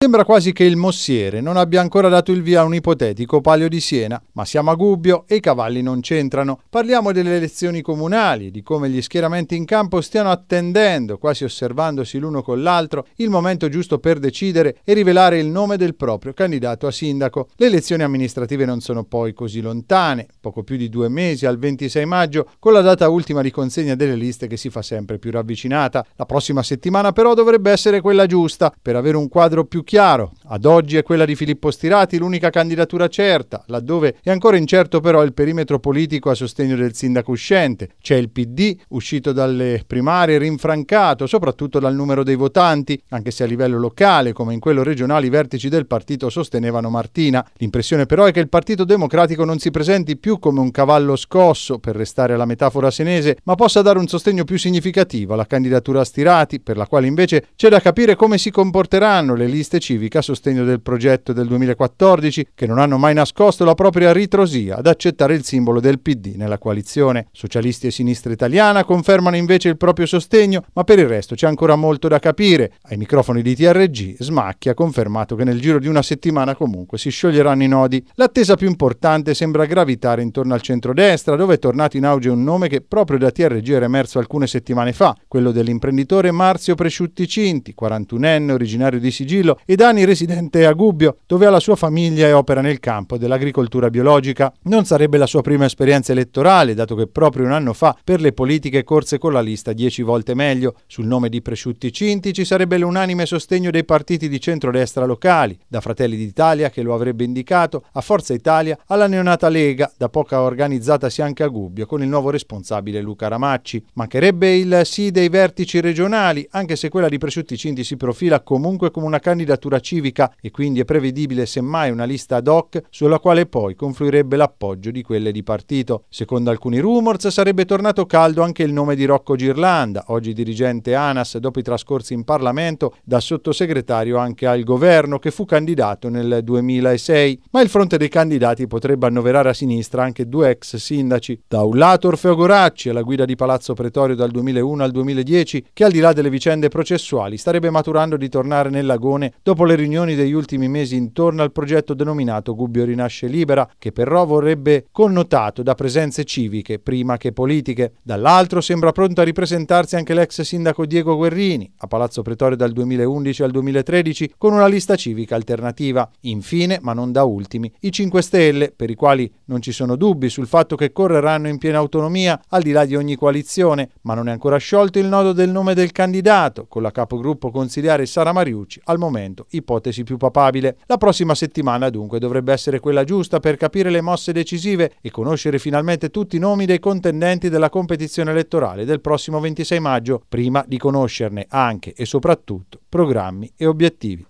Sembra quasi che il mossiere non abbia ancora dato il via a un ipotetico palio di Siena, ma siamo a Gubbio e i cavalli non c'entrano. Parliamo delle elezioni comunali, di come gli schieramenti in campo stiano attendendo, quasi osservandosi l'uno con l'altro, il momento giusto per decidere e rivelare il nome del proprio candidato a sindaco. Le elezioni amministrative non sono poi così lontane, poco più di due mesi al 26 maggio, con la data ultima di consegna delle liste che si fa sempre più ravvicinata. La prossima settimana però dovrebbe essere quella giusta, per avere un quadro più chiaro. Ad oggi è quella di Filippo Stirati l'unica candidatura certa, laddove è ancora incerto però il perimetro politico a sostegno del sindaco uscente. C'è il PD, uscito dalle primarie, rinfrancato soprattutto dal numero dei votanti, anche se a livello locale, come in quello regionale, i vertici del partito sostenevano Martina. L'impressione però è che il Partito Democratico non si presenti più come un cavallo scosso, per restare alla metafora senese, ma possa dare un sostegno più significativo alla candidatura Stirati, per la quale invece c'è da capire come si comporteranno le liste parte civica a sostegno del progetto del 2014, che non hanno mai nascosto la propria ritrosia ad accettare il simbolo del PD nella coalizione. Socialisti e sinistra italiana confermano invece il proprio sostegno, ma per il resto c'è ancora molto da capire. Ai microfoni di TRG, Smacchi ha confermato che nel giro di una settimana comunque si scioglieranno i nodi. L'attesa più importante sembra gravitare intorno al centrodestra, dove è tornato in auge un nome che proprio da TRG era emerso alcune settimane fa, quello dell'imprenditore Marzio Presciutti Cinti, 41enne originario di Sigillo e da anni residente a Gubbio, dove ha la sua famiglia e opera nel campo dell'agricoltura biologica. Non sarebbe la sua prima esperienza elettorale, dato che proprio un anno fa per le politiche corse con la lista 10 volte meglio. Sul nome di Presciutti Cinti ci sarebbe l'unanime sostegno dei partiti di centrodestra locali, da Fratelli d'Italia che lo avrebbe indicato, a Forza Italia, alla neonata Lega, da poca organizzatasi anche a Gubbio con il nuovo responsabile Luca Ramacci. Mancherebbe il sì dei vertici regionali, anche se quella di Presciutti Cinti si profila comunque come una candidatura candidatura civica e quindi è prevedibile semmai una lista ad hoc sulla quale poi confluirebbe l'appoggio di quelle di partito. Secondo alcuni rumors sarebbe tornato caldo anche il nome di Rocco Girlanda, oggi dirigente ANAS dopo i trascorsi in Parlamento, da sottosegretario anche al governo che fu candidato nel 2006. Ma il fronte dei candidati potrebbe annoverare a sinistra anche due ex sindaci. Da un lato Orfeo Goracci, alla guida di Palazzo Pretorio dal 2001 al 2010, che al di là delle vicende processuali starebbe maturando di tornare nel lagone dopo le riunioni degli ultimi mesi intorno al progetto denominato Gubbio Rinasce Libera, che però vorrebbe connotato da presenze civiche prima che politiche. Dall'altro sembra pronto a ripresentarsi anche l'ex sindaco Diego Guerrini, a Palazzo Pretorio dal 2011 al 2013, con una lista civica alternativa. Infine, ma non da ultimi, i 5 Stelle, per i quali non ci sono dubbi sul fatto che correranno in piena autonomia al di là di ogni coalizione, ma non è ancora sciolto il nodo del nome del candidato, con la capogruppo consigliare Sara Mariucci al momento ipotesi più papabile. La prossima settimana dunque dovrebbe essere quella giusta per capire le mosse decisive e conoscere finalmente tutti i nomi dei contendenti della competizione elettorale del prossimo 26 maggio, prima di conoscerne anche e soprattutto programmi e obiettivi.